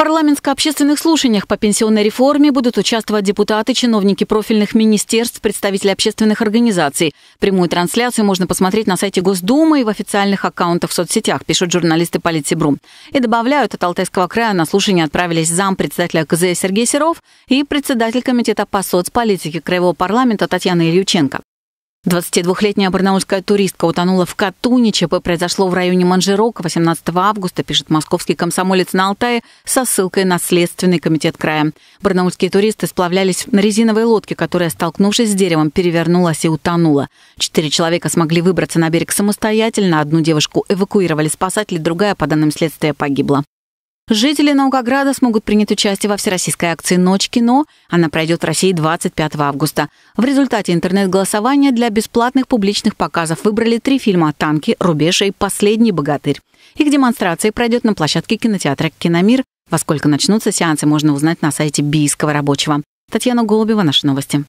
парламентско-общественных слушаниях по пенсионной реформе будут участвовать депутаты, чиновники профильных министерств, представители общественных организаций. Прямую трансляцию можно посмотреть на сайте Госдумы и в официальных аккаунтах в соцсетях, пишут журналисты Политсибру. И добавляют, от Алтайского края на слушание отправились зам председателя КЗ Сергей Серов и председатель комитета по соцполитике Краевого парламента Татьяна Ильюченко. 22-летняя барнаульская туристка утонула в Катуне. ЧП произошло в районе Манжирока 18 августа, пишет московский комсомолец на Алтае со ссылкой на Следственный комитет края. Барнаульские туристы сплавлялись на резиновой лодке, которая, столкнувшись с деревом, перевернулась и утонула. Четыре человека смогли выбраться на берег самостоятельно. Одну девушку эвакуировали спасатели, другая, по данным следствия, погибла. Жители Наукограда смогут принять участие во всероссийской акции «Ночь кино». Она пройдет в России 25 августа. В результате интернет-голосования для бесплатных публичных показов выбрали три фильма «Танки», «Рубеж» и «Последний богатырь». Их демонстрация пройдет на площадке кинотеатра «Киномир». Во сколько начнутся сеансы, можно узнать на сайте Бийского рабочего. Татьяна Голубева, наши новости.